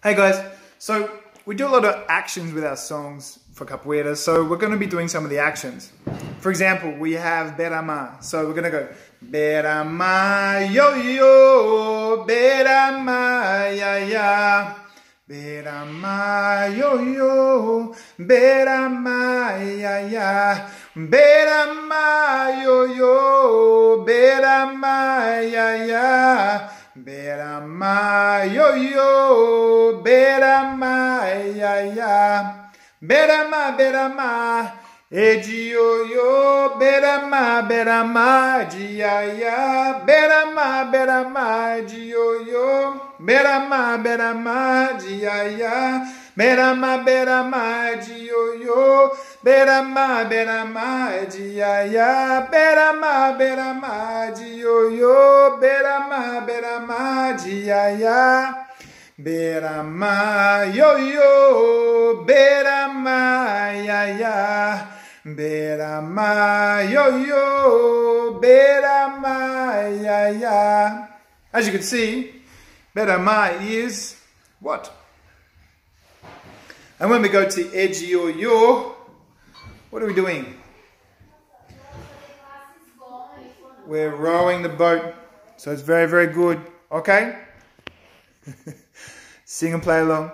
Hey guys, so we do a lot of actions with our songs for capoeira, so we're going to be doing some of the actions. For example, we have Berama, so we're going to go Berama yo yo, Berama ya ya, Berama yo yo, Berama ya ya, Berama yo yo. beramaya, beramayoyo, beramaya, berama, berama, edioyo, berama, berama, diaya, berama, berama, dioyo, berama, berama, diaya, berama, berama, dioyo, berama, berama, diaya, berama, berama, yo yo berama berama jiya ya berama yo yo berama ya ya berama yo yo berama ya ya as you can see berama is what and when we go to edge yo yo what are we doing We're rowing the boat. So it's very, very good. Okay? Sing and play along.